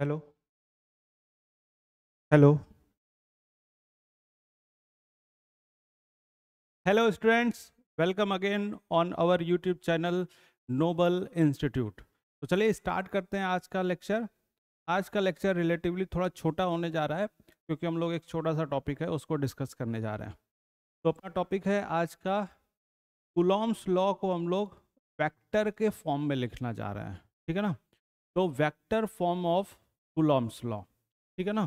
hello hello hello students welcome again on our YouTube channel Noble Institute तो चलिए start करते हैं आज का लेक्चर आज का लेक्चर रिलेटिवली थोड़ा छोटा होने जा रहा है क्योंकि हम लोग एक छोटा सा टॉपिक है उसको डिस्कस करने जा रहे हैं तो अपना टॉपिक है आज का कुलॉम्स लॉ को हम लोग वैक्टर के फॉर्म में लिखना जा रहे हैं ठीक है ना तो vector form of Coulomb's law ठीक है ना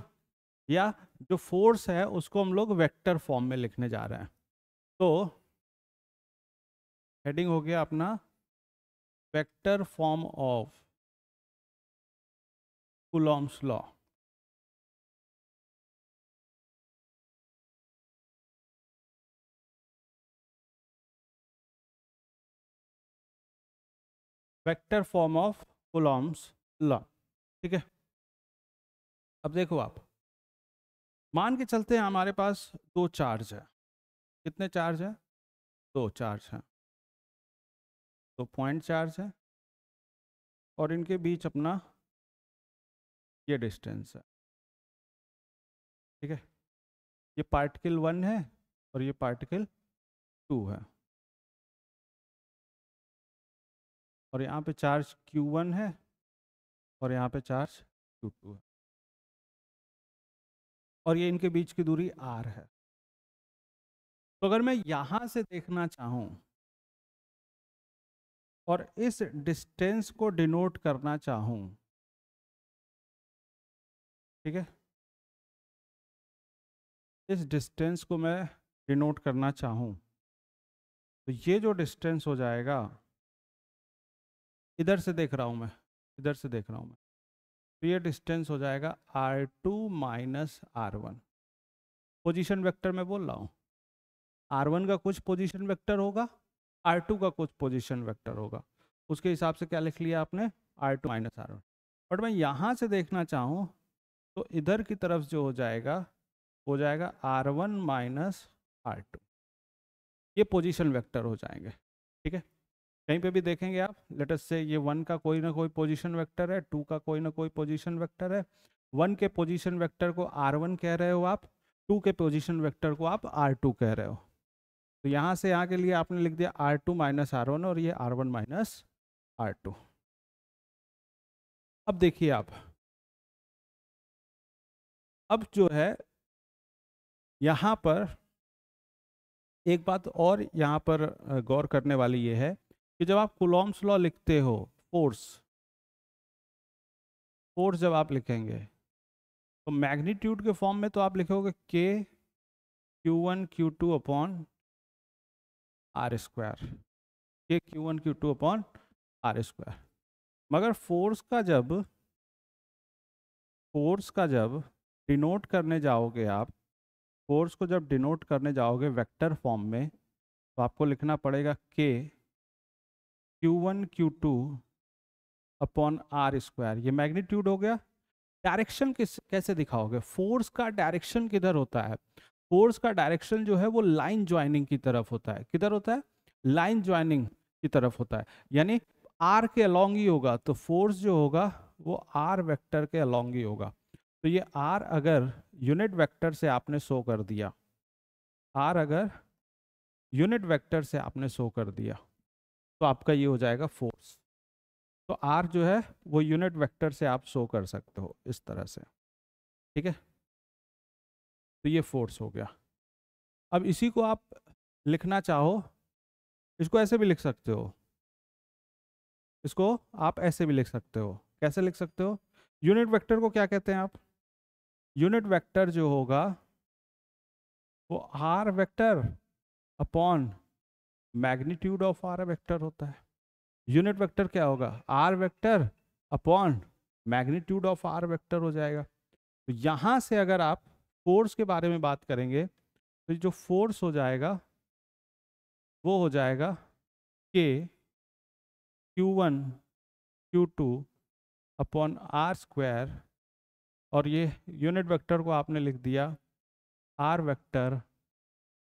या जो फोर्स है उसको हम लोग वेक्टर फॉर्म में लिखने जा रहे हैं तो हेडिंग हो गया अपना vector form of Coulomb's law vector form of Coulomb's law ठीक है अब देखो आप मान के चलते हैं हमारे पास दो चार्ज है कितने चार्ज है दो चार्ज हैं तो पॉइंट चार्ज है और इनके बीच अपना ये डिस्टेंस है ठीक है ये पार्टिकल वन है और ये पार्टिकल टू है और यहाँ पे चार्ज Q1 है और यहाँ पे चार्ज Q2 है और ये इनके बीच की दूरी आर है तो अगर मैं यहां से देखना चाहूं और इस डिस्टेंस को डिनोट करना चाहूँ ठीक है इस डिस्टेंस को मैं डिनोट करना चाहूँ तो ये जो डिस्टेंस हो जाएगा इधर से देख रहा हूं मैं इधर से देख रहा हूं मैं तो ये डिस्टेंस हो जाएगा R two minus R one position vector में बोल रहा हूँ आर वन का कुछ पोजिशन वैक्टर होगा आर टू का कुछ पोजिशन वैक्टर होगा उसके हिसाब से क्या लिख लिया आपने R two minus R one but मैं यहाँ से देखना चाहूँ तो इधर की तरफ जो हो जाएगा हो जाएगा R one minus R two ये पोजिशन वैक्टर हो जाएंगे ठीक है कहीं पे भी देखेंगे आप लेटस से ये वन का कोई ना कोई पोजीशन वेक्टर है टू का कोई ना कोई पोजीशन वेक्टर है वन के पोजीशन वेक्टर को आर वन कह रहे हो आप टू के पोजीशन वेक्टर को आप आर टू कह रहे हो तो यहाँ से यहाँ के लिए आपने लिख दिया R two minus R one और ये R one minus R two अब देखिए आप अब जो है यहाँ पर एक बात और यहाँ पर गौर करने वाली ये है कि जब आप कुलॉम्स लॉ लिखते हो फोर्स फोर्स जब आप लिखेंगे तो मैग्नीट्यूड के फॉर्म में तो आप लिखोगे K Q one Q two upon R square K Q one Q two upon R square मगर फोर्स का जब फोर्स का जब डिनोट करने जाओगे आप फोर्स को जब डिनोट करने जाओगे वेक्टर फॉर्म में तो आपको लिखना पड़ेगा K Q two upon R square ये मैग्नीट्यूड हो गया डायरेक्शन किस कैसे दिखाओगे फोर्स का डायरेक्शन किधर होता है फोर्स का डायरेक्शन जो है वो लाइन ज्वाइनिंग की तरफ होता है किधर होता है लाइन ज्वाइनिंग की तरफ होता है यानी आर के अलॉन्ग ही होगा तो फोर्स जो होगा वो आर वेक्टर के अलॉन्ग ही होगा तो ये आर अगर यूनिट वेक्टर से आपने शो कर दिया आर अगर यूनिट वेक्टर से आपने शो कर दिया तो आपका ये हो जाएगा फोर्स तो आर जो है वो यूनिट वेक्टर से आप शो कर सकते हो इस तरह से ठीक है तो ये फोर्स हो गया अब इसी को आप लिखना चाहो इसको ऐसे भी लिख सकते हो इसको आप ऐसे भी लिख सकते हो कैसे लिख सकते हो यूनिट वेक्टर को क्या कहते हैं आप यूनिट वेक्टर जो होगा वो R vector upon magnitude of R vector होता है यूनिट वेक्टर क्या होगा R vector upon magnitude of R vector हो जाएगा तो यहाँ से अगर आप फोर्स के बारे में बात करेंगे तो जो फोर्स हो जाएगा वो हो जाएगा K Q one Q two upon R square और ये यूनिट वेक्टर को आपने लिख दिया आर वेक्टर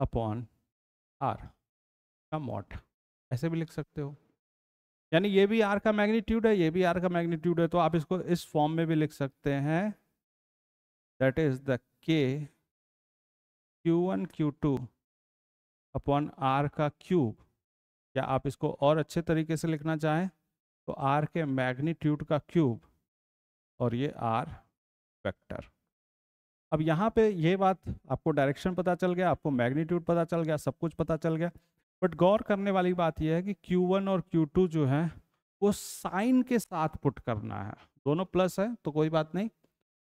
अपॉन आर का मॉट ऐसे भी लिख सकते हो यानी ये भी आर का मैग्नीट्यूड है ये भी आर का मैग्नीट्यूड है तो आप इसको इस फॉर्म में भी लिख सकते हैं that is the K Q one Q two upon R का क्यूब या आप इसको और अच्छे तरीके से लिखना चाहें तो आर के मैग्नीट्यूड का क्यूब और ये आर वेक्टर अब यहाँ पे ये बात आपको डायरेक्शन पता चल गया आपको मैग्नीट्यूड पता चल गया सब कुछ पता चल गया बट गौर करने वाली बात यह है कि Q1 और Q2 जो है वो साइन के साथ पुट करना है दोनों प्लस है तो कोई बात नहीं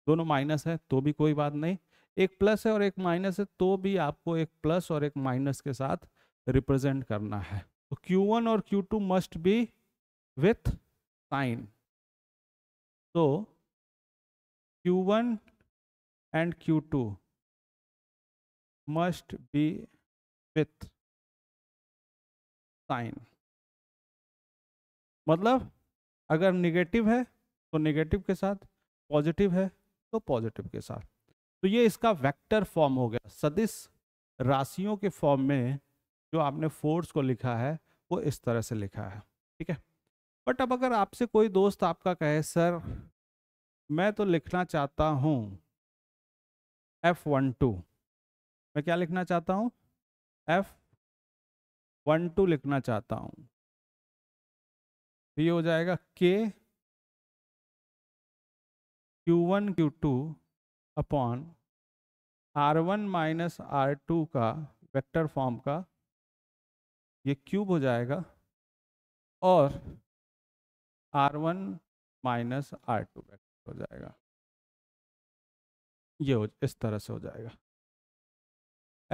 दोनों माइनस है तो भी कोई बात नहीं एक प्लस है और एक माइनस है तो भी आपको एक प्लस और एक माइनस के साथ रिप्रेजेंट करना है तो Q1 और Q2 must be with sign तो Q1 Q Q2 must be with sign मतलब अगर निगेटिव है तो निगेटिव के साथ पॉजिटिव है तो पॉजिटिव के साथ तो ये इसका वेक्टर फॉर्म हो गया सदिश राशियों के फॉर्म में जो आपने फोर्स को लिखा है वो इस तरह से लिखा है ठीक है बट अब अगर आपसे कोई दोस्त आपका कहे सर मैं तो लिखना चाहता हूँ एफ वन टू मैं क्या लिखना चाहता हूँ एफ वन टू लिखना चाहता हूं तो ये हो जाएगा K Q one Q two upon R one minus R two का वेक्टर फॉर्म का ये क्यूब हो जाएगा और R one minus R two vector हो जाएगा ये हो इस तरह से हो जाएगा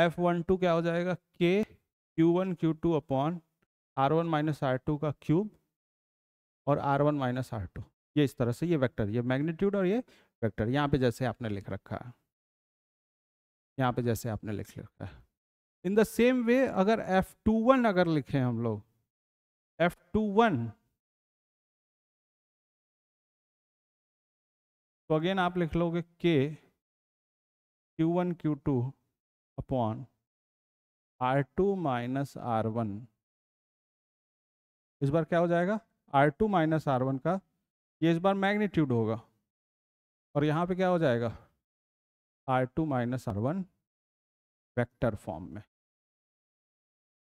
एफ वन टू क्या हो जाएगा K Q one Q two upon R one minus R two का क्यूब और R one minus R two ये इस तरह से ये वेक्टर ये मैग्नीट्यूड और ये वेक्टर यहाँ पे जैसे आपने लिख रखा है यहाँ पे जैसे आपने लिख रखा है इन द सेम वे अगर एफ टू वन अगर लिखे हम लोग एफ टू वन तो अगेन आप लिख लोगे K Q one Q two upon R two minus R one इस बार क्या हो जाएगा R two minus R one का ये इस बार मैग्नीट्यूड होगा और यहाँ पे क्या हो जाएगा R two minus R one vector form में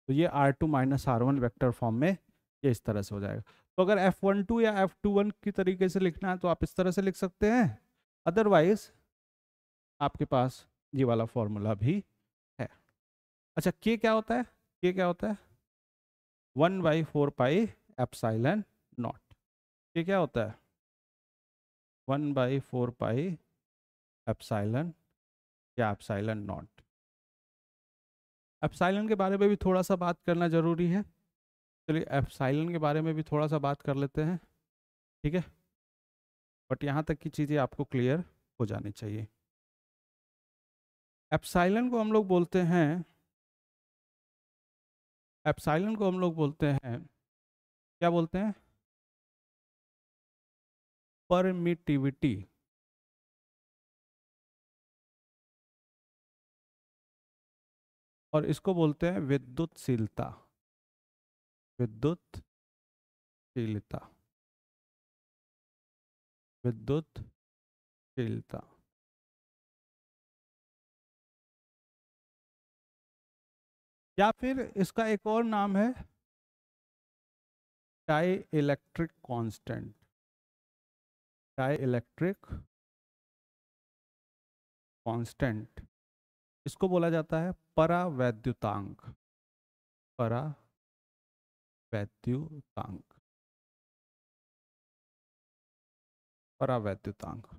तो ये R two minus R one vector form में ये इस तरह से हो जाएगा तो अगर एफ वन टू या एफ टू वन की तरीके से लिखना है तो आप इस तरह से लिख सकते हैं अदरवाइज आपके पास ये वाला फॉर्मूला भी अच्छा के क्या होता है के क्या होता है one by four pi epsilon naught K क्या होता है one by four pi epsilon या एप्साइलन नॉट एप्साइलन के बारे में भी थोड़ा सा बात करना ज़रूरी है चलिए एप्साइलन के बारे में भी थोड़ा सा बात कर लेते हैं ठीक है बट यहाँ तक की चीज़ें आपको क्लियर हो जानी चाहिए एप्साइलन को हम लोग बोलते हैं एप्साइलन को हम लोग बोलते हैं क्या बोलते हैं परमिटिविटी और इसको बोलते हैं विद्युतशीलता विद्युतशीलता विद्युतशीलता या फिर इसका एक और नाम है dielectric constant dielectric constant इसको बोला जाता है परावैद्युतांक परावैद्युतांक परावैद्युतांक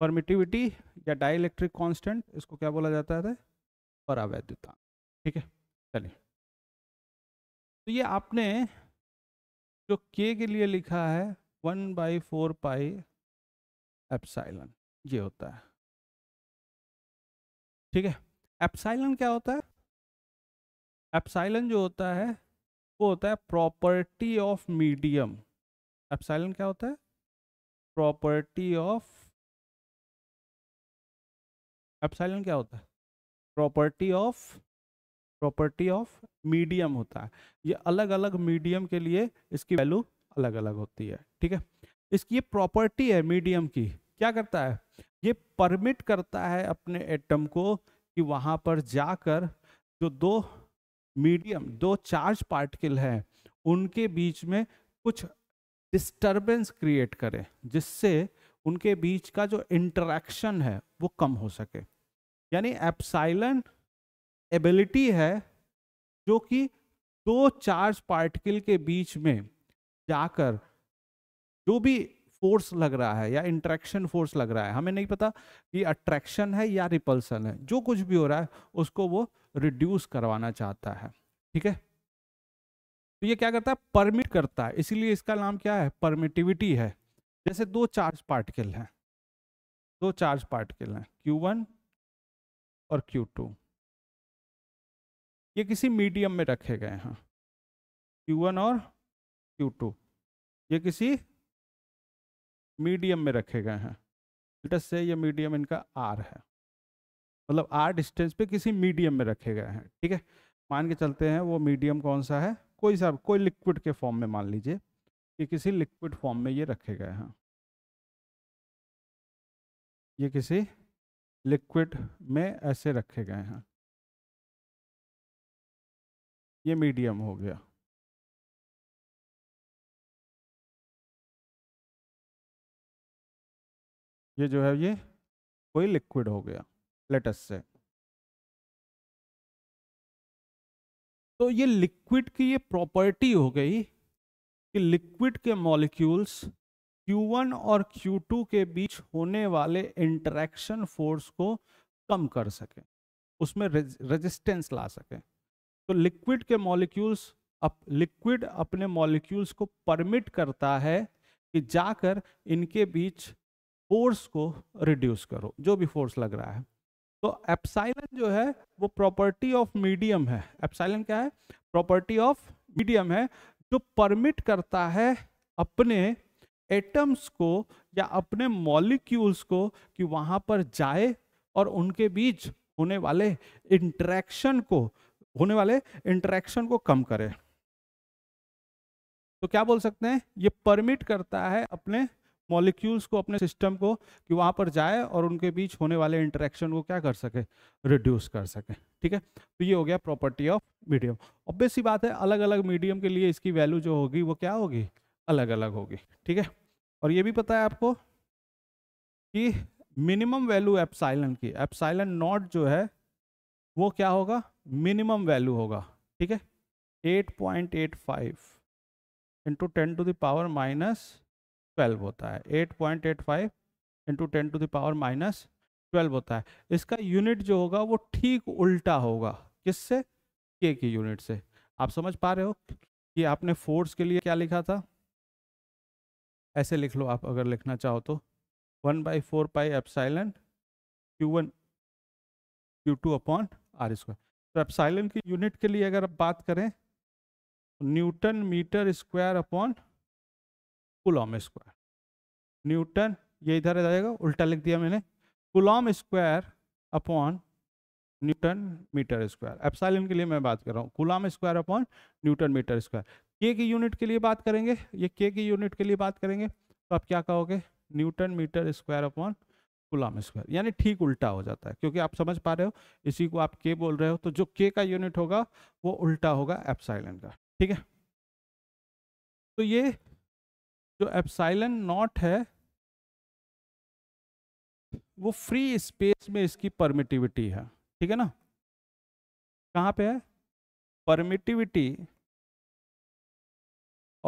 परमिटिविटी या डाइलेक्ट्रिक कॉन्स्टेंट इसको क्या बोला जाता है परावैद्यता ठीक है चलिए तो ये आपने जो के के लिए लिखा है one by four pi epsilon ये होता है ठीक है एप्साइलन क्या होता है एप्साइलन जो होता है वो होता है प्रॉपर्टी ऑफ मीडियम एप्साइलन क्या होता है प्रॉपर्टी ऑफ एप्सिलॉन क्या होता है property of property of medium होता है ये अलग अलग मीडियम के लिए इसकी वैल्यू अलग अलग होती है ठीक है इसकी ये प्रॉपर्टी है मीडियम की क्या करता है ये परमिट करता है अपने एटम को कि वहाँ पर जाकर जो दो मीडियम दो चार्ज पार्टिकल हैं उनके बीच में कुछ डिस्टर्बेंस क्रिएट करें जिससे उनके बीच का जो इंटरेक्शन है वो कम हो सके यानी एप्साइलन एबिलिटी है जो कि दो चार्ज पार्टिकल के बीच में जाकर जो भी फोर्स लग रहा है या इंट्रैक्शन फोर्स लग रहा है हमें नहीं पता कि अट्रैक्शन है या रिपल्सन है जो कुछ भी हो रहा है उसको वो रिड्यूस करवाना चाहता है ठीक है तो ये क्या करता है परमिट करता है इसीलिए इसका नाम क्या है परमिटिविटी है जैसे दो चार्ज पार्टिकल हैं दो चार्ज पार्टिकल हैं वन और Q2 ये किसी मीडियम में रखे गए हैं Q1 और Q2 ये किसी मीडियम में रखे गए हैं लेटस से ये मीडियम इनका R है मतलब R डिस्टेंस पे किसी मीडियम में रखे गए हैं ठीक है मान के चलते हैं वो मीडियम कौन सा है कोई सा कोई लिक्विड के फॉर्म में मान लीजिए कि किसी लिक्विड फॉर्म में ये रखे गए हैं ये किसी लिक्विड में ऐसे रखे गए हैं ये मीडियम हो गया ये जो है ये कोई लिक्विड हो गया लेटस से तो ये लिक्विड की ये प्रॉपर्टी हो गई कि लिक्विड के मॉलिक्यूल्स Q1 और Q2 के बीच होने वाले इंटरेक्शन फोर्स को कम कर सके उसमें रेजिस्टेंस ला सके तो लिक्विड के मॉलिक्यूल्स अप लिक्विड अपने मॉलिक्यूल्स को परमिट करता है कि जाकर इनके बीच फोर्स को रिड्यूस करो जो भी फोर्स लग रहा है तो एप्साइलन जो है वो प्रॉपर्टी ऑफ मीडियम है एप्साइलन क्या है प्रॉपर्टी ऑफ मीडियम है जो परमिट करता है अपने एटम्स को या अपने मॉलिक्यूल्स को कि वहाँ पर जाए और उनके बीच होने वाले इंटरेक्शन को होने वाले इंटरेक्शन को कम करे तो क्या बोल सकते हैं ये परमिट करता है अपने मॉलिक्यूल्स को अपने सिस्टम को कि वहाँ पर जाए और उनके बीच होने वाले इंटरेक्शन को क्या कर सके रिड्यूस कर सके ठीक है तो ये हो गया प्रॉपर्टी ऑफ मीडियम ऑब्वियस ही बात है अलग अलग मीडियम के लिए इसकी वैल्यू जो होगी वो क्या होगी अलग अलग होगी ठीक है और ये भी पता है आपको कि मिनिमम वैल्यू एप्साइलन की एप्साइलन नॉट जो है वो क्या होगा मिनिमम वैल्यू होगा ठीक है 8.85 point eight five into ten to the power minus twelve होता है 8.85 point eight five into ten to the power minus twelve होता है इसका यूनिट जो होगा वो ठीक उल्टा होगा किससे के की यूनिट से आप समझ पा रहे हो कि आपने फोर्स के लिए क्या लिखा था ऐसे लिख लो आप अगर लिखना चाहो तो one by four pi epsilon Q one Q two upon R square तो एप्साइलन की यूनिट के लिए अगर आप बात करें तो newton metre square upon coulomb square newton ये इधर जाएगा उल्टा लिख दिया मैंने coulomb square upon newton metre square epsilon के लिए मैं बात कर रहा हूँ coulomb square upon newton metre square के की यूनिट के लिए बात करेंगे ये के की यूनिट के लिए बात करेंगे तो आप क्या कहोगे newton metre square upon coulomb square यानी ठीक उल्टा हो जाता है क्योंकि आप समझ पा रहे हो इसी को आप के बोल रहे हो तो जो के का यूनिट होगा वो उल्टा होगा एप्साइलन का ठीक है तो ये जो एप्साइलन नॉट है वो फ्री स्पेस में इसकी परमिटिविटी है ठीक है ना कहाँ पे है permittivity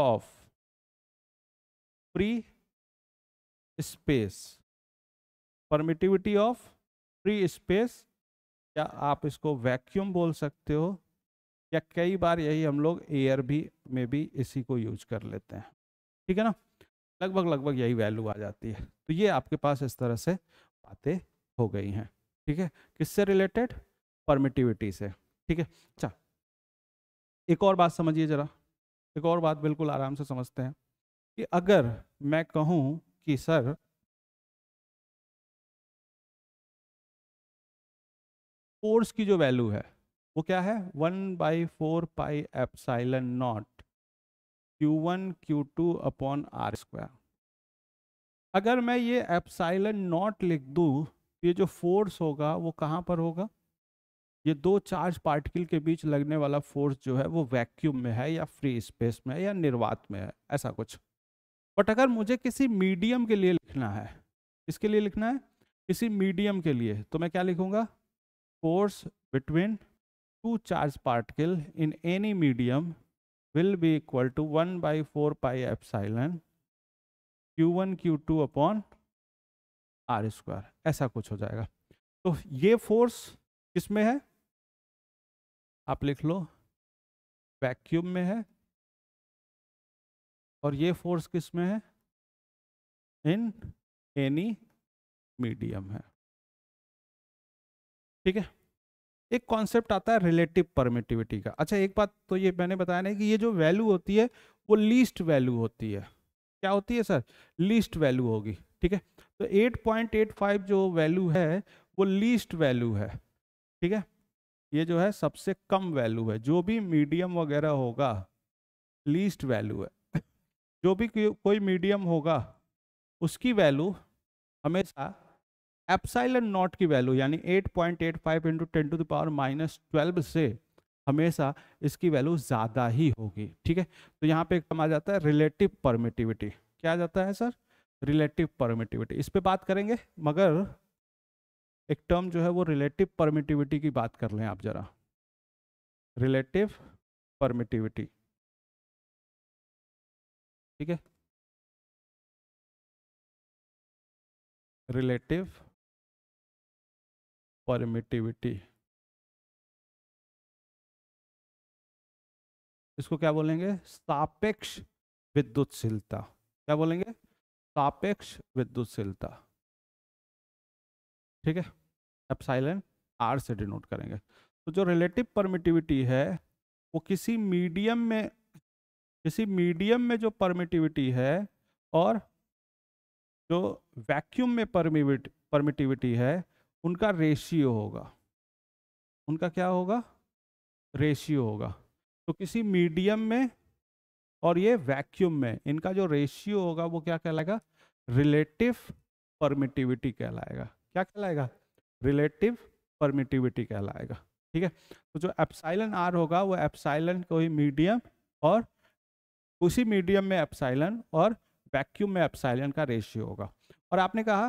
of free space permittivity of free space या आप इसको वैक्यूम बोल सकते हो या कई बार यही हम लोग एयर भी में भी इसी को यूज कर लेते हैं ठीक है ना लगभग लगभग यही वैल्यू आ जाती है तो ये आपके पास इस तरह से बातें हो गई हैं ठीक है किससे रिलेटेड परमिटिविटी से ठीक है अच्छा एक और बात समझिए जरा एक और बात बिल्कुल आराम से समझते हैं कि अगर मैं कहूँ कि सर फोर्स की जो वैल्यू है वो क्या है one by four pi epsilon naught Q one Q two upon R square अगर मैं ये एप्साइलन नॉट लिख दूँ तो ये जो फोर्स होगा वो कहाँ पर होगा ये दो चार्ज पार्टिकल के बीच लगने वाला फोर्स जो है वो वैक्यूम में है या फ्री स्पेस में है या निर्वात में है ऐसा कुछ बट अगर मुझे किसी मीडियम के लिए लिखना है इसके लिए लिखना है किसी मीडियम के लिए तो मैं क्या लिखूंगा force between two charge particle in any medium will to one by four pi by 4 Q one Q two upon R square ऐसा कुछ हो जाएगा तो ये फोर्स किसमें है आप लिख लो वैक्यूम में है और ये फोर्स किस में है इन एनी मीडियम है ठीक है एक कॉन्सेप्ट आता है रिलेटिव परमिटिविटी का अच्छा एक बात तो ये मैंने बताया नहीं कि ये जो वैल्यू होती है वो लीस्ट वैल्यू होती है क्या होती है सर लीस्ट वैल्यू होगी ठीक है तो 8.85 जो वैल्यू है वो लीस्ट वैल्यू है ठीक है ये जो है सबसे कम वैल्यू है जो भी मीडियम वगैरह होगा लीस्ट वैल्यू है जो भी कोई मीडियम होगा उसकी वैल्यू हमेशा एप्साइल नॉट की वैल्यू यानी 8.85 point eight five into ten to the power minus twelve से हमेशा इसकी वैल्यू ज़्यादा ही होगी ठीक है तो यहाँ पे एक कम आ जाता है रिलेटिव परमिटिविटी क्या आ जाता है सर रिलेटिव परमिटिविटी इस पर बात करेंगे मगर एक टर्म जो है वो रिलेटिव परमिटिविटी की बात कर लें आप जरा रिलेटिव परमिटिविटी ठीक है रिलेटिव परमिटिविटी इसको क्या बोलेंगे सापेक्ष विद्युतशीलता क्या बोलेंगे सापेक्ष विद्युतशीलता ठीक है एप्साइलन आर से डिनोट करेंगे तो जो रिलेटिव परमिटिविटी है वो किसी मीडियम में किसी मीडियम में जो परमिटिविटी है और जो वैक्यूम में परमिविट परमिटिविटी है उनका रेशियो होगा उनका क्या होगा रेशियो होगा तो किसी मीडियम में और ये वैक्यूम में इनका जो रेशियो होगा वो क्या कहलाएगा रिलेटिव परमिटिविटी कहलाएगा क्या कहलाएगा रिलेटिव परमिटिविटी कहलाएगा ठीक है तो जो एप्साइलन आर होगा वो एप्साइलन कोई मीडियम और उसी मीडियम में एप्साइलन और वैक्यूम में एप्साइलन का रेशियो होगा और आपने कहा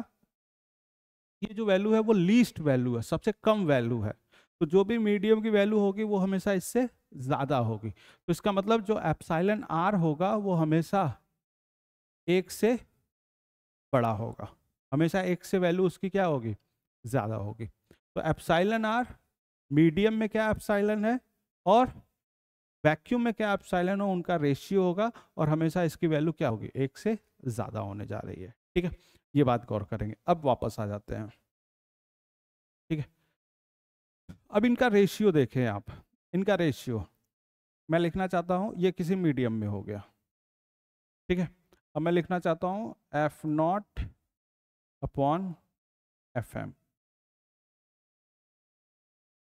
ये जो वैल्यू है वो लीस्ट वैल्यू है सबसे कम वैल्यू है तो जो भी मीडियम की वैल्यू होगी वो हमेशा इससे ज़्यादा होगी तो इसका मतलब जो एप्साइलन आर होगा वो हमेशा एक से बड़ा होगा हमेशा एक से वैल्यू उसकी क्या होगी ज़्यादा होगी तो एप्साइलन आर मीडियम में क्या एप्साइलन है और वैक्यूम में क्या एप्साइलन हो उनका रेशियो होगा और हमेशा इसकी वैल्यू क्या होगी एक से ज़्यादा होने जा रही है ठीक है ये बात गौर करेंगे अब वापस आ जाते हैं ठीक है अब इनका रेशियो देखें आप इनका रेशियो मैं लिखना चाहता हूँ ये किसी मीडियम में हो गया ठीक है अब मैं लिखना चाहता हूँ F not upon F M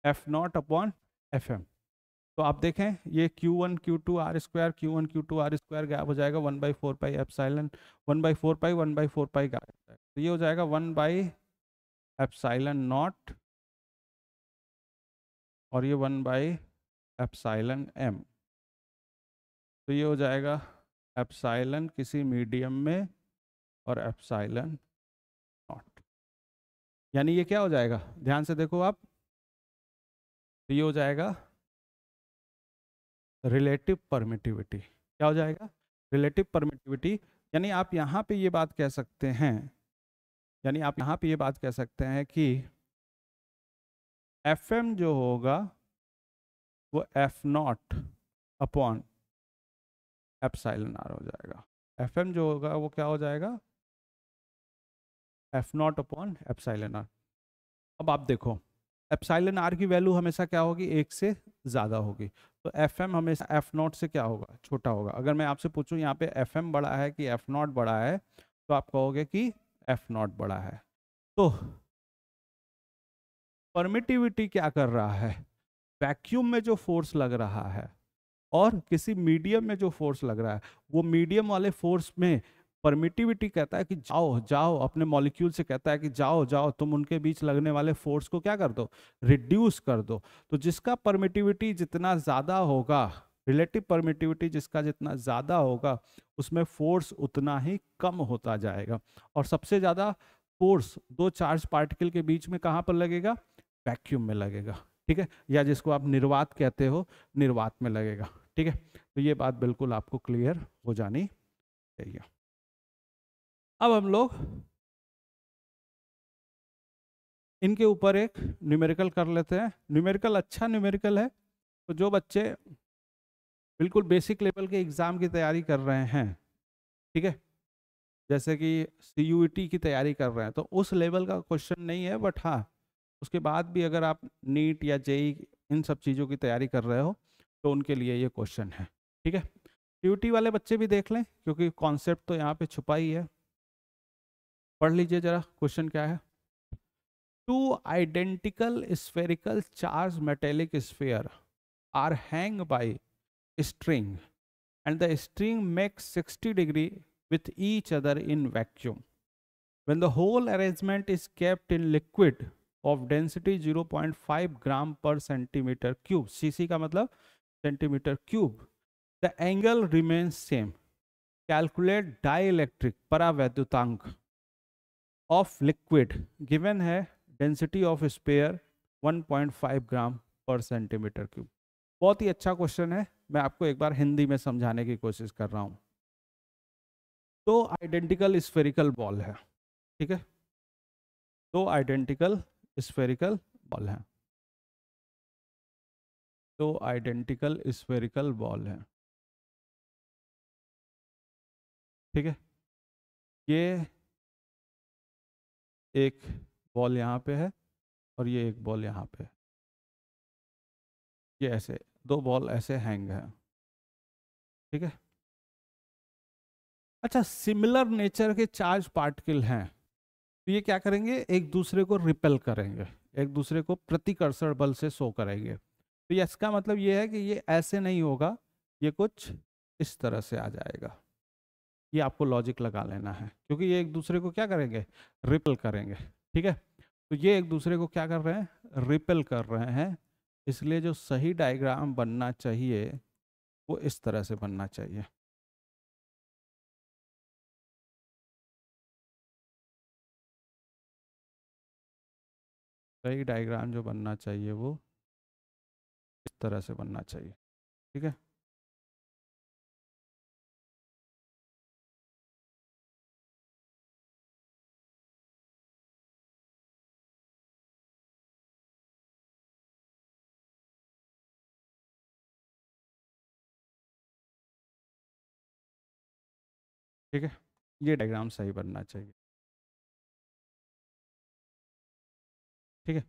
F not upon F M तो आप देखें ये Q one Q two R square Q one Q two R square gap हो जाएगा one by four pi epsilon one by four pi one by four pi gap हो तो ये हो जाएगा वन बाई एपसाइलन नॉट और ये one by epsilon M तो ये हो जाएगा एपसाइलन किसी मीडियम में और एप्साइलन नॉट यानी ये क्या हो जाएगा ध्यान से देखो आप तो ये हो जाएगा रिलेटिव परमिटिविटी क्या हो जाएगा रिलेटिव परमिटिविटी यानी आप यहाँ पे ये बात कह सकते हैं यानी आप यहाँ पे ये बात कह सकते हैं कि एफ एम जो होगा वो F not upon epsilon R हो जाएगा एफ एम जो होगा वो क्या हो जाएगा F not upon epsilon R अब आप देखो एप्साइलन आर की वैल्यू हमेशा क्या होगी एक से ज़्यादा होगी तो एफ एम हमेशा एफ नॉट से क्या होगा छोटा होगा अगर मैं आपसे पूछूं यहाँ पे एफ एम बड़ा है कि एफ नॉट बड़ा है तो आप कहोगे कि एफ नॉट बड़ा है तो परमिटिविटी क्या कर रहा है वैक्यूम में जो फोर्स लग रहा है और किसी मीडियम में जो फोर्स लग रहा है वो मीडियम वाले फोर्स में परमिटिविटी कहता है कि जाओ जाओ अपने मॉलिक्यूल से कहता है कि जाओ जाओ तुम उनके बीच लगने वाले फोर्स को क्या कर दो रिड्यूस कर दो तो जिसका परमिटिविटी जितना ज़्यादा होगा रिलेटिव परमिटिविटी जिसका जितना ज़्यादा होगा उसमें फोर्स उतना ही कम होता जाएगा और सबसे ज़्यादा फोर्स दो चार्ज पार्टिकल के बीच में कहाँ पर लगेगा वैक्यूम में लगेगा ठीक है या जिसको आप निर्वात कहते हो निर्वात में लगेगा ठीक है तो ये बात बिल्कुल आपको क्लियर हो जानी चाहिए अब हम लोग इनके ऊपर एक न्यूमेरिकल कर लेते हैं न्यूमेरिकल अच्छा न्यूमेरिकल है तो जो बच्चे बिल्कुल बेसिक लेवल के एग्ज़ाम की तैयारी कर रहे हैं ठीक है जैसे कि सी e की तैयारी कर रहे हैं तो उस लेवल का क्वेश्चन नहीं है बट हाँ उसके बाद भी अगर आप नीट या जेई e इन सब चीज़ों की तैयारी कर रहे हो तो उनके लिए ये क्वेश्चन है ठीक है सी e वाले बच्चे भी देख लें क्योंकि कॉन्सेप्ट तो यहाँ पे छुपा ही है पढ़ लीजिए जरा क्वेश्चन क्या है two identical spherical charge metallic sphere are hang by string and the string makes 60 degree with each other in vacuum when the whole arrangement is kept in liquid of density zero point five gram per centimetre cube C C का मतलब centimetre cube the angle remains same calculate dielectric परावैद्युतांक of liquid given है density of sphere 1.5 gram per centimetre cube बहुत ही अच्छा question है मैं आपको एक बार हिंदी में समझाने की कोशिश कर रहा हूँ तो आइडेंटिकल स्फेरिकल बॉल है ठीक है तो आइडेंटिकल स्फेरिकल बॉल है तो आइडेंटिकल स्फेरिकल बॉल है ठीक है ये एक बॉल यहाँ पे है और ये एक बॉल यहाँ पे है ये ऐसे दो बॉल ऐसे हैंग है ठीक है अच्छा सिमिलर नेचर के चार्ज पार्टिकल हैं तो ये क्या करेंगे एक दूसरे को रिपेल करेंगे एक दूसरे को प्रतिकर्षण बल से शो करेंगे तो इसका मतलब ये है कि ये ऐसे नहीं होगा ये कुछ इस तरह से आ जाएगा ये आपको लॉजिक लगा लेना है क्योंकि ये एक दूसरे को क्या करेंगे रिपल करेंगे ठीक है तो ये एक दूसरे को क्या कर रहे हैं रिपल कर रहे हैं इसलिए जो सही डायग्राम बनना चाहिए वो इस तरह से बनना चाहिए सही डायग्राम जो बनना चाहिए वो इस तरह से बनना चाहिए ठीक है ठीक है ये डायग्राम सही बनना चाहिए ठीक है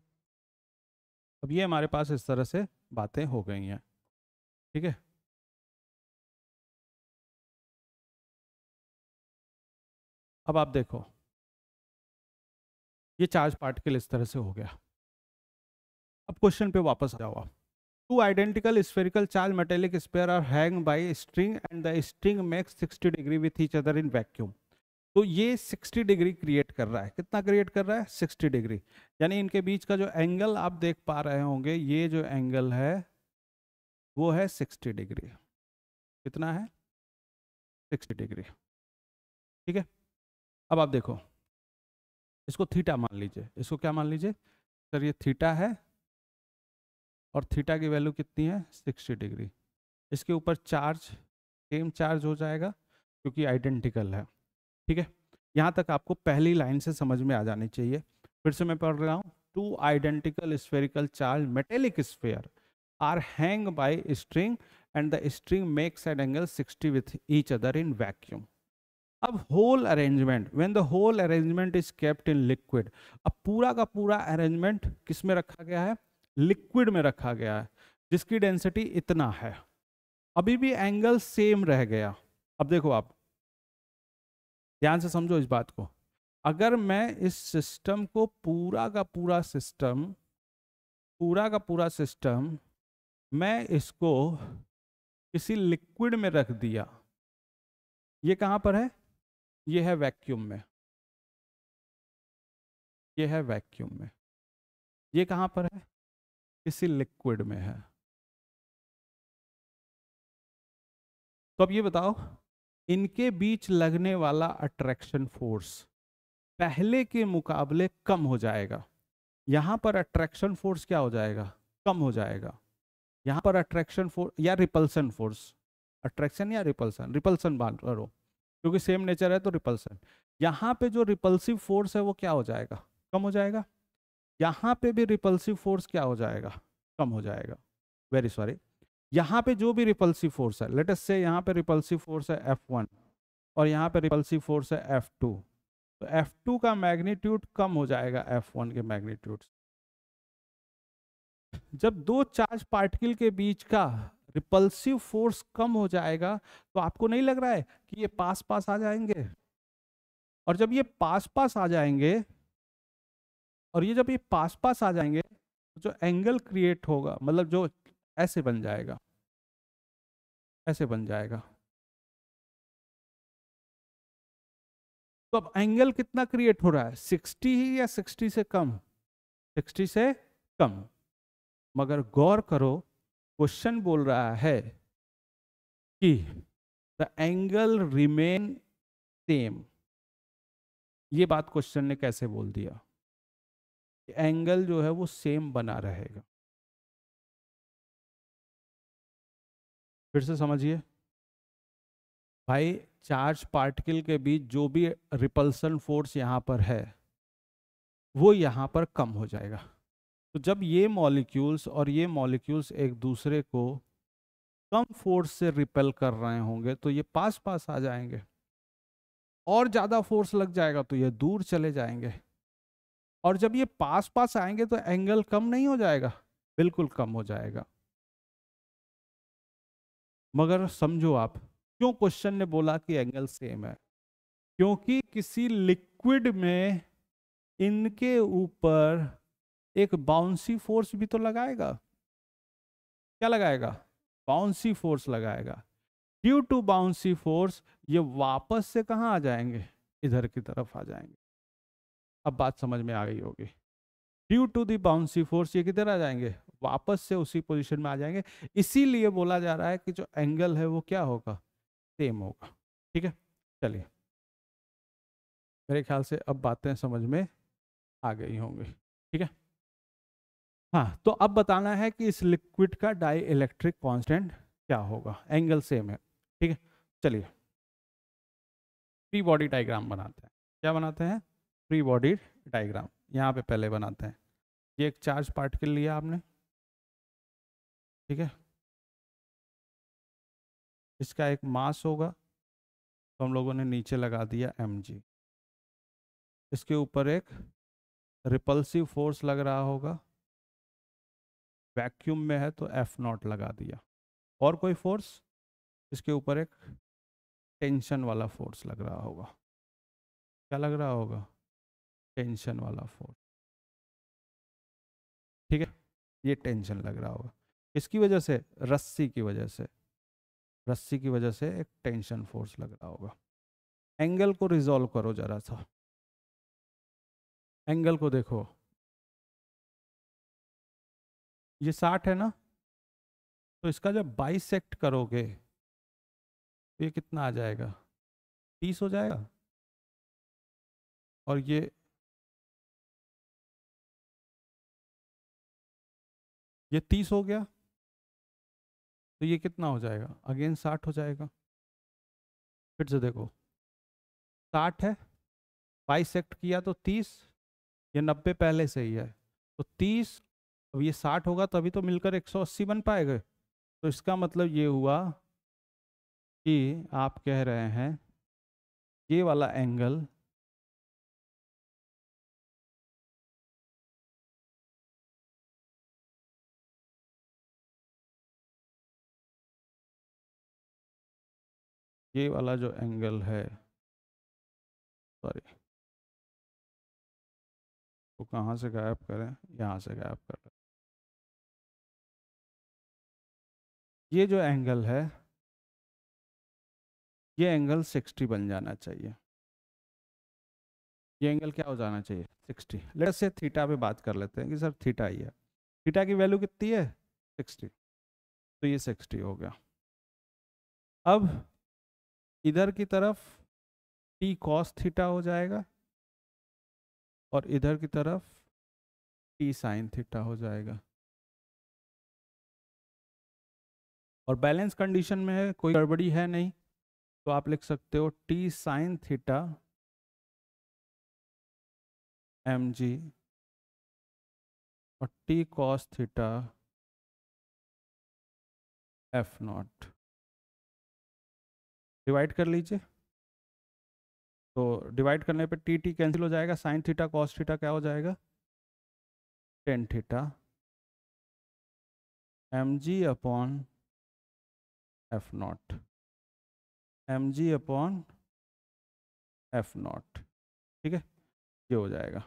अब ये हमारे पास इस तरह से बातें हो गई हैं ठीक है अब आप देखो ये चार्ज पार्टिकल इस तरह से हो गया अब क्वेश्चन पे वापस आ जाओ आप two identical spherical charged metallic sphere are hang by string and the string string sixty degree with each other in vacuum तो ये 60 डिग्री क्रिएट कर रहा है कितना क्रिएट कर रहा है 60 डिग्री यानी इनके बीच का जो एंगल आप देख पा रहे होंगे ये जो एंगल है वो है 60 डिग्री कितना है 60 डिग्री ठीक है अब आप देखो इसको थीटा मान लीजिए इसको क्या मान लीजिए सर ये थीटा है और थीटा की वैल्यू कितनी है 60 डिग्री इसके ऊपर चार्ज सेम चार्ज हो जाएगा क्योंकि आइडेंटिकल है ठीक है यहाँ तक आपको पहली लाइन से समझ में आ जानी चाहिए फिर से मैं पढ़ रहा हूँ two identical spherical charge metallic sphere are hang by string and the string makes an angle 60 with each other in vacuum अब whole arrangement when the whole arrangement is kept in liquid अब पूरा का पूरा arrangement किस में रखा गया है लिक्विड में रखा गया है जिसकी डेंसिटी इतना है अभी भी एंगल सेम रह गया अब देखो आप ध्यान से समझो इस बात को अगर मैं इस सिस्टम को पूरा का पूरा सिस्टम पूरा का पूरा सिस्टम मैं इसको किसी लिक्विड में रख दिया ये कहाँ पर है ये है वैक्यूम में ये है वैक्यूम में ये कहाँ पर है किसी लिक्विड में है तो अब ये बताओ इनके बीच लगने वाला अट्रैक्शन फोर्स पहले के मुकाबले कम हो जाएगा यहां पर अट्रैक्शन फोर्स क्या हो जाएगा कम हो जाएगा यहाँ पर अट्रैक्शन फोर्स या रिपल्सन फोर्स अट्रैक्शन या रिपल्सन रिपल्सन बात करो क्योंकि सेम नेचर है तो रिपल्सन यहाँ पे जो रिपल्सिव फोर्स है वो क्या हो जाएगा कम हो जाएगा यहाँ पे भी रिपल्सिव फोर्स क्या हो जाएगा कम हो जाएगा वेरी सॉरी यहाँ पे जो भी रिपल्सिव फोर्स है लेटेस्ट से यहाँ पे रिपल्सिव फोर्स है एफ वन और यहाँ पे रिपल्सिव फोर्स है एफ टू तो एफ टू का मैग्नीट्यूड कम हो जाएगा एफ वन के मैग्नीट्यूड जब दो चार्ज पार्टिकल के बीच का रिपल्सिव फोर्स कम हो जाएगा तो आपको नहीं लग रहा है कि ये पास पास आ जाएंगे और जब ये पास पास आ जाएंगे और ये जब ये पास पास आ जाएंगे तो जो एंगल क्रिएट होगा मतलब जो ऐसे बन जाएगा ऐसे बन जाएगा तो अब एंगल कितना क्रिएट हो रहा है सिक्सटी ही या सिक्सटी से कम सिक्सटी से कम मगर गौर करो क्वेश्चन बोल रहा है कि द एंगल रिमेन सेम ये बात क्वेश्चन ने कैसे बोल दिया एंगल जो है वो सेम बना रहेगा फिर से समझिए भाई चार्ज पार्टिकल के बीच जो भी रिपल्सन फोर्स यहाँ पर है वो यहाँ पर कम हो जाएगा तो जब ये मॉलिक्यूल्स और ये मॉलिक्यूल्स एक दूसरे को कम फोर्स से रिपेल कर रहे होंगे तो ये पास पास आ जाएंगे और ज़्यादा फोर्स लग जाएगा तो ये दूर चले जाएंगे और जब ये पास पास आएंगे तो एंगल कम नहीं हो जाएगा बिल्कुल कम हो जाएगा मगर समझो आप क्यों क्वेश्चन ने बोला कि एंगल सेम है क्योंकि किसी लिक्विड में इनके ऊपर एक बाउंसी फोर्स भी तो लगाएगा क्या लगाएगा बाउंसी फोर्स लगाएगा ड्यू टू बाउंसी फोर्स ये वापस से कहाँ आ जाएंगे इधर की तरफ आ जाएंगे अब बात समझ में आ गई होगी due to the buoyancy force ये किधर आ जाएंगे वापस से उसी पोजीशन में आ जाएंगे इसीलिए बोला जा रहा है कि जो एंगल है वो क्या होगा सेम होगा ठीक है चलिए मेरे ख्याल से अब बातें समझ में आ गई होंगी ठीक है हाँ तो अब बताना है कि इस लिक्विड का डाई इलेक्ट्रिक कॉन्स्टेंट क्या होगा एंगल सेम है ठीक है चलिए प्री बॉडी डायग्राम बनाते हैं क्या बनाते हैं फ्री बॉडी डायग्राम यहाँ पे पहले बनाते हैं ये एक चार्ज पार्टिकल लिया आपने ठीक है इसका एक मास होगा तो हम लोगों ने नीचे लगा दिया एम इसके ऊपर एक रिपल्सिव फोर्स लग रहा होगा वैक्यूम में है तो एफ नॉट लगा दिया और कोई फोर्स इसके ऊपर एक टेंशन वाला फोर्स लग रहा होगा क्या लग रहा होगा टेंशन वाला फोर्स ठीक है ये टेंशन लग रहा होगा इसकी वजह से रस्सी की वजह से रस्सी की वजह से एक टेंशन फोर्स लग रहा होगा एंगल को रिजोल्व करो जरा सा एंगल को देखो ये साठ है ना तो इसका जब बाइसेक्ट करोगे तो ये कितना आ जाएगा तीस हो जाएगा और ये ये तीस हो गया तो ये कितना हो जाएगा अगेन साठ हो जाएगा फिर से देखो साठ है बाइसेक्ट किया तो तीस ये नब्बे पहले से ही है तो तीस अब ये साठ होगा तभी तो मिलकर एक सौ अस्सी बन पाएगा तो इसका मतलब ये हुआ कि आप कह रहे हैं ये वाला एंगल ये वाला जो एंगल है सॉरी वो कहाँ से गायब करें यहाँ से गायब कर लें ये जो एंगल है ये एंगल 60 बन जाना चाहिए ये एंगल क्या हो जाना चाहिए 60 लेट्स से थीटा पे बात कर लेते हैं कि सर थीटा ही है थीटा की वैल्यू कितनी है 60 तो ये 60 हो गया अब इधर की तरफ टी कॉस थीटा हो जाएगा और इधर की तरफ टी साइन थीटा हो जाएगा और बैलेंस कंडीशन में है कोई गड़बड़ी है नहीं तो आप लिख सकते हो T sine theta M G और T cos theta F not divide कर लीजिए तो डिवाइड करने पे टी टी कैंसिल हो जाएगा साइन थीटा कॉस थीटा क्या हो जाएगा tan theta M G upon F not M G upon F not ठीक है ये हो जाएगा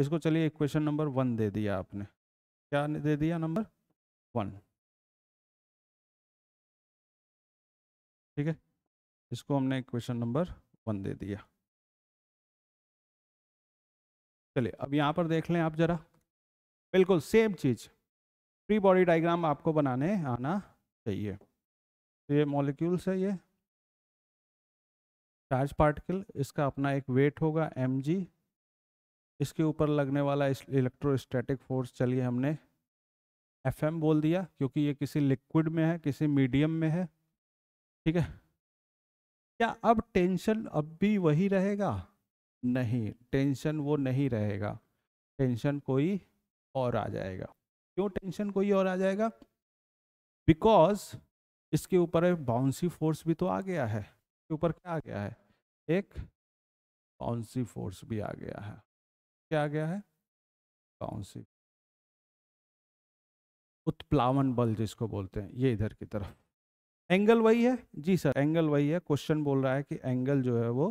इसको चलिए क्वेश्चन नंबर वन दे दिया आपने क्या दे दिया नंबर वन ठीक है इसको हमने क्वेश्चन नंबर वन दे दिया चलिए अब यहाँ पर देख लें आप जरा बिल्कुल सेम चीज फ्री बॉडी डायग्राम आपको बनाने आना चाहिए तो ये मॉलिक्यूल्स है ये चार्ज पार्टिकल इसका अपना एक वेट होगा एम इसके ऊपर लगने वाला इलेक्ट्रोस्टैटिक फोर्स चलिए हमने एफ बोल दिया क्योंकि ये किसी लिक्विड में है किसी मीडियम में है ठीक है क्या अब टेंशन अब भी वही रहेगा नहीं टेंशन वो नहीं रहेगा टेंशन कोई और आ जाएगा क्यों टेंशन कोई और आ जाएगा बिकॉज इसके ऊपर बाउंसी फोर्स भी तो आ गया है इसके ऊपर क्या आ गया है एक बाउंसी फोर्स भी आ गया है क्या आ गया है बाउंसी उत्प्लावन बल जिसको बोलते हैं ये इधर की तरफ एंगल वही है जी सर एंगल वही है क्वेश्चन बोल रहा है कि एंगल जो है वो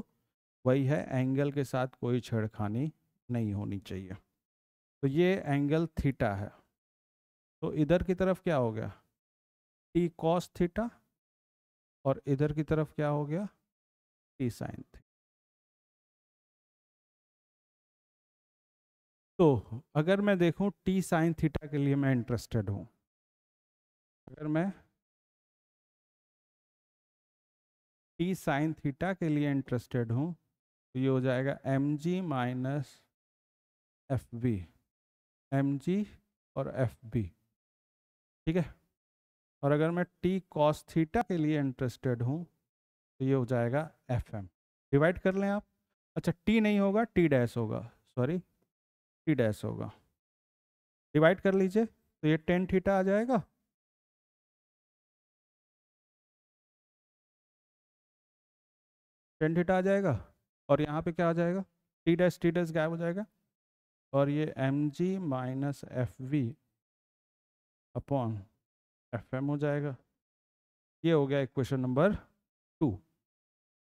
वही है एंगल के साथ कोई छेड़खानी नहीं होनी चाहिए तो ये एंगल थीटा है तो इधर की तरफ क्या हो गया टी कॉस थीटा और इधर की तरफ क्या हो गया टी साइन थीटा तो अगर मैं देखूं टी साइन थीटा के लिए मैं इंटरेस्टेड हूं अगर मैं टी साइन थीटा के लिए इंटरेस्टेड हूँ तो ये हो जाएगा M G minus F B M G और एफ बी ठीक है और अगर मैं टी कॉस थीटा के लिए इंटरेस्टेड हूँ तो ये हो जाएगा एफ एम डिवाइड कर लें आप अच्छा टी नहीं होगा टी डैश होगा सॉरी टी डैश होगा डिवाइड कर लीजिए तो ये टेन थीटा आ जाएगा टेन थीटा आ जाएगा और यहाँ पे क्या आ जाएगा टी डैश टी डैश गायब हो जाएगा और ये M G minus F V upon F M हो जाएगा ये हो गया इक्वेशन नंबर टू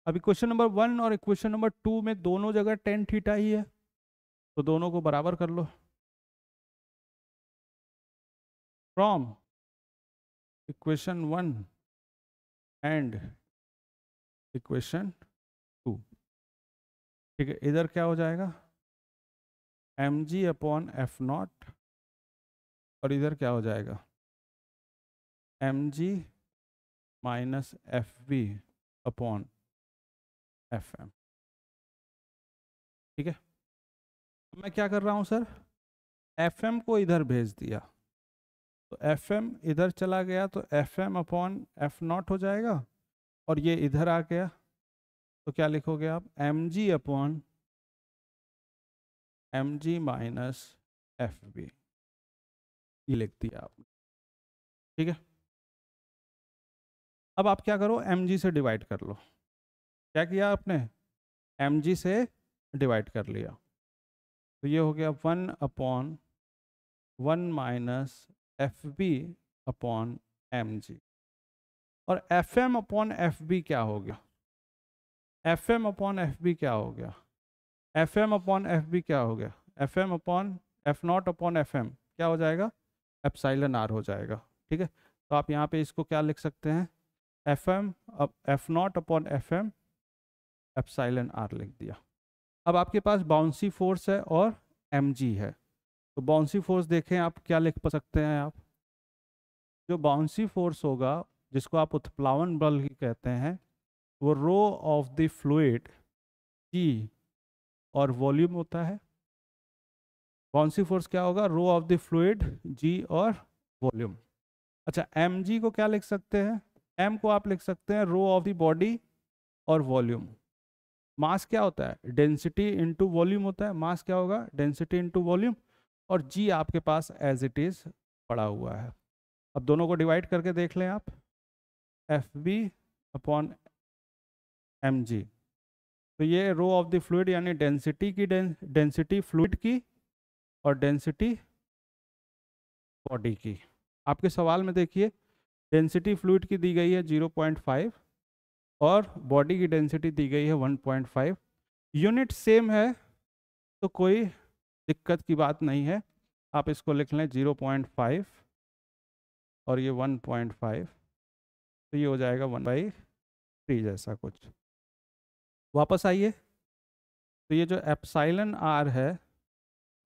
अब इक्वेशन नंबर वन और इक्वेशन नंबर टू में दोनों जगह टेन थीटा ही है तो दोनों को बराबर कर लो from equation one and equation ठीक है इधर क्या हो जाएगा M G upon F not और इधर क्या हो जाएगा M G minus F B upon F M ठीक है मैं क्या कर रहा हूँ सर एफ एम को इधर भेज दिया तो एफ एम इधर चला गया तो F M upon F not हो जाएगा और ये इधर आ गया तो क्या लिखोगे आप M G upon M G minus F B ये लिख दिया आपने ठीक है अब आप क्या करो एम जी से डिवाइड कर लो क्या किया आपने एम जी से डिवाइड कर लिया तो ये हो गया one upon one minus F B upon M G और F M upon F B क्या हो गया F M upon F B क्या हो गया F M upon F B क्या हो गया F M upon F not upon F M क्या हो जाएगा एप्साइलन आर हो जाएगा ठीक है तो आप यहाँ पे इसको क्या लिख सकते हैं F M F not upon F M epsilon R लिख दिया अब आपके पास बाउंसी फोर्स है और एम जी है तो बाउंसी फोर्स देखें आप क्या लिख सकते हैं आप जो बाउंसी फोर्स होगा जिसको आप उत्प्लावन बल कहते हैं वो rho of the fluid G और वॉल्यूम होता है कौन सी फोर्स क्या होगा rho of the fluid G और वॉल्यूम अच्छा एम जी को क्या लिख सकते हैं एम को आप लिख सकते हैं रो ऑफ द बॉडी और वॉल्यूम मास क्या होता है डेंसिटी इंटू वॉल्यूम होता है मास क्या होगा डेंसिटी इंटू वॉल्यूम और जी आपके पास एज इट इज़ पड़ा हुआ है अब दोनों को डिवाइड करके देख लें आप F B upon M G तो ये रो ऑफ द फ्लूड यानी डेंसिटी की डेंसिटी फ्लूड की और डेंसिटी बॉडी की आपके सवाल में देखिए डेंसिटी फ्लूड की दी गई है 0.5 और बॉडी की डेंसिटी दी गई है 1.5 यूनिट सेम है तो कोई दिक्कत की बात नहीं है आप इसको लिख लें 0.5 और ये 1.5 तो ये हो जाएगा वन बाई थ्री जैसा कुछ वापस आइए तो ये जो एप्साइलन आर है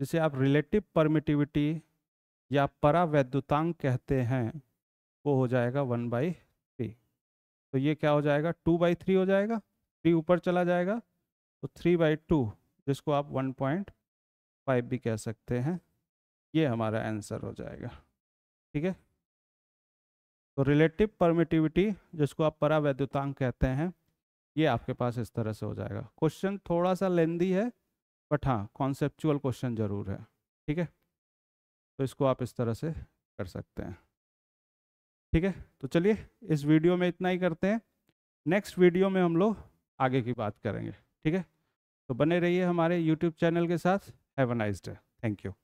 जिसे आप रिलेटिव परमिटिविटी या परावैद्युतांक कहते हैं वो हो जाएगा वन बाई थ्री तो ये क्या हो जाएगा टू बाई थ्री हो जाएगा थ्री ऊपर चला जाएगा तो थ्री बाई टू जिसको आप वन पॉइंट फाइव भी कह सकते हैं ये हमारा आंसर हो जाएगा ठीक है तो रिलेटिव परमिटिविटी जिसको आप परावैद्युतांक कहते हैं ये आपके पास इस तरह से हो जाएगा क्वेश्चन थोड़ा सा लेंदी है बट हाँ कॉन्सेप्चुअल क्वेश्चन जरूर है ठीक है तो इसको आप इस तरह से कर सकते हैं ठीक है तो चलिए इस वीडियो में इतना ही करते हैं नेक्स्ट वीडियो में हम लोग आगे की बात करेंगे ठीक है तो बने रहिए हमारे यूट्यूब चैनल के साथ have a nice day thank you